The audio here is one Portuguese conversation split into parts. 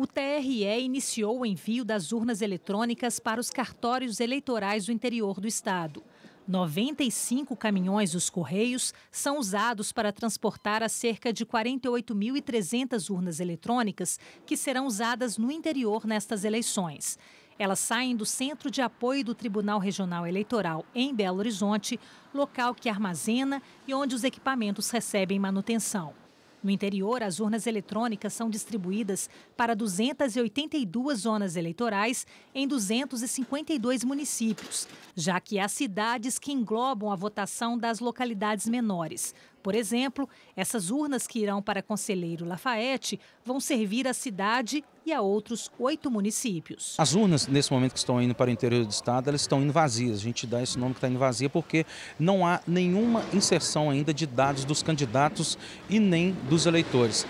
O TRE iniciou o envio das urnas eletrônicas para os cartórios eleitorais do interior do estado. 95 caminhões dos Correios são usados para transportar as cerca de 48.300 urnas eletrônicas que serão usadas no interior nestas eleições. Elas saem do Centro de Apoio do Tribunal Regional Eleitoral em Belo Horizonte, local que armazena e onde os equipamentos recebem manutenção. No interior, as urnas eletrônicas são distribuídas para 282 zonas eleitorais em 252 municípios, já que há cidades que englobam a votação das localidades menores. Por exemplo, essas urnas que irão para Conselheiro Lafayette vão servir à cidade e a outros oito municípios. As urnas, nesse momento que estão indo para o interior do estado, elas estão indo vazias. A gente dá esse nome que está indo vazia porque não há nenhuma inserção ainda de dados dos candidatos e nem dos eleitores.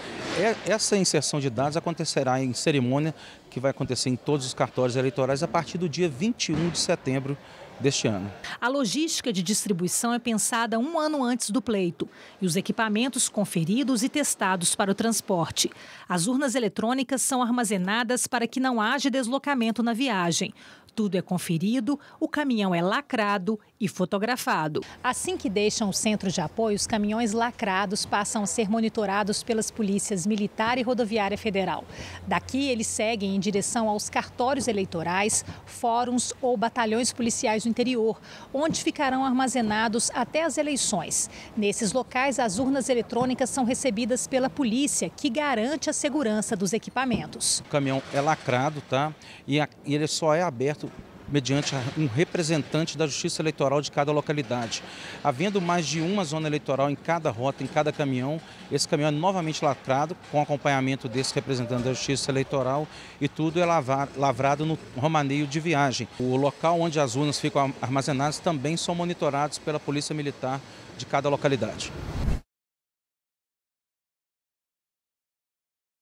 Essa inserção de dados acontecerá em cerimônia que vai acontecer em todos os cartórios eleitorais a partir do dia 21 de setembro deste ano. A logística de distribuição é pensada um ano antes do pleito e os equipamentos conferidos e testados para o transporte. As urnas eletrônicas são armazenadas para que não haja deslocamento na viagem. Tudo é conferido, o caminhão é lacrado e fotografado. Assim que deixam o centro de apoio, os caminhões lacrados passam a ser monitorados pelas polícias militar e rodoviária federal. Daqui, eles seguem em direção aos cartórios eleitorais, fóruns ou batalhões policiais interior, onde ficarão armazenados até as eleições. Nesses locais, as urnas eletrônicas são recebidas pela polícia, que garante a segurança dos equipamentos. O caminhão é lacrado, tá? E ele só é aberto mediante um representante da Justiça Eleitoral de cada localidade. Havendo mais de uma zona eleitoral em cada rota, em cada caminhão, esse caminhão é novamente lacrado, com acompanhamento desse representante da Justiça Eleitoral e tudo é lavrado no romaneio de viagem. O local onde as urnas ficam armazenadas também são monitorados pela Polícia Militar de cada localidade.